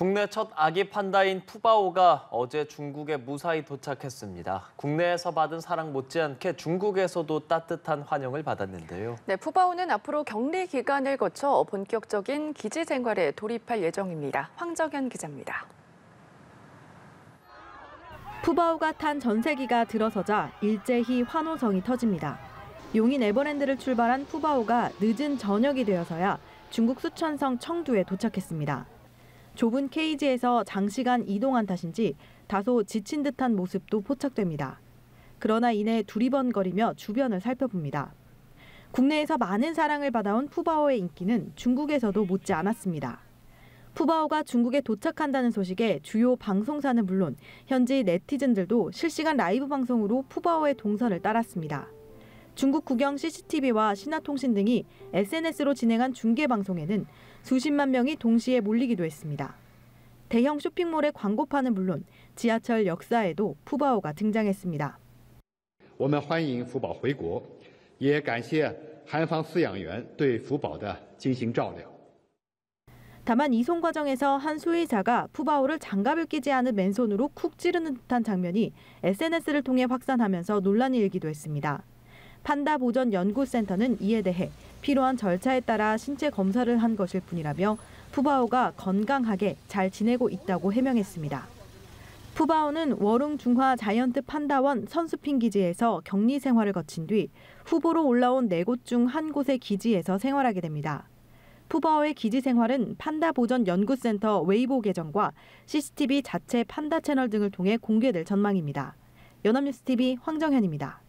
국내 첫 아기 판다인 푸바오가 어제 중국에 무사히 도착했습니다. 국내에서 받은 사랑 못지않게 중국에서도 따뜻한 환영을 받았는데요. 네, 푸바오는 앞으로 격리 기간을 거쳐 본격적인 기지 생활에 돌입할 예정입니다. 황정현 기자입니다. 푸바오가 탄 전세기가 들어서자 일제히 환호성이 터집니다. 용인 에버랜드를 출발한 푸바오가 늦은 저녁이 되어서야 중국 수천성 청두에 도착했습니다. 좁은 케이지에서 장시간 이동한 탓인지 다소 지친 듯한 모습도 포착됩니다. 그러나 이내 두리번거리며 주변을 살펴봅니다. 국내에서 많은 사랑을 받아온 푸바오의 인기는 중국에서도 못지 않았습니다. 푸바오가 중국에 도착한다는 소식에 주요 방송사는 물론 현지 네티즌들도 실시간 라이브 방송으로 푸바오의 동선을 따랐습니다. 중국 국영 CCTV와 신화통신 등이 SNS로 진행한 중계 방송에는 수십만 명이 동시에 몰리기도 했습니다. 대형 쇼핑몰의 광고판은 물론 지하철 역사에도 푸바오가 등장했습니다. 我们欢迎福宝回国，也感谢韩方饲养员对福宝的精心照料。 다만 이송 과정에서 한 수의자가 푸바오를 장갑을 끼지 않은 맨손으로 쿡 찌르는 듯한 장면이 SNS를 통해 확산하면서 논란이 일기도 했습니다. 판다 보전 연구센터는 이에 대해 필요한 절차에 따라 신체 검사를 한 것일 뿐이라며 푸바오가 건강하게 잘 지내고 있다고 해명했습니다. 푸바오는 워룽 중화 자이언트 판다원 선수핀 기지에서 격리 생활을 거친 뒤 후보로 올라온 네 곳 중 한 곳의 기지에서 생활하게 됩니다. 푸바오의 기지 생활은 판다 보전 연구센터 웨이보 계정과 CCTV 자체 판다 채널 등을 통해 공개될 전망입니다. 연합뉴스 TV 황정현입니다.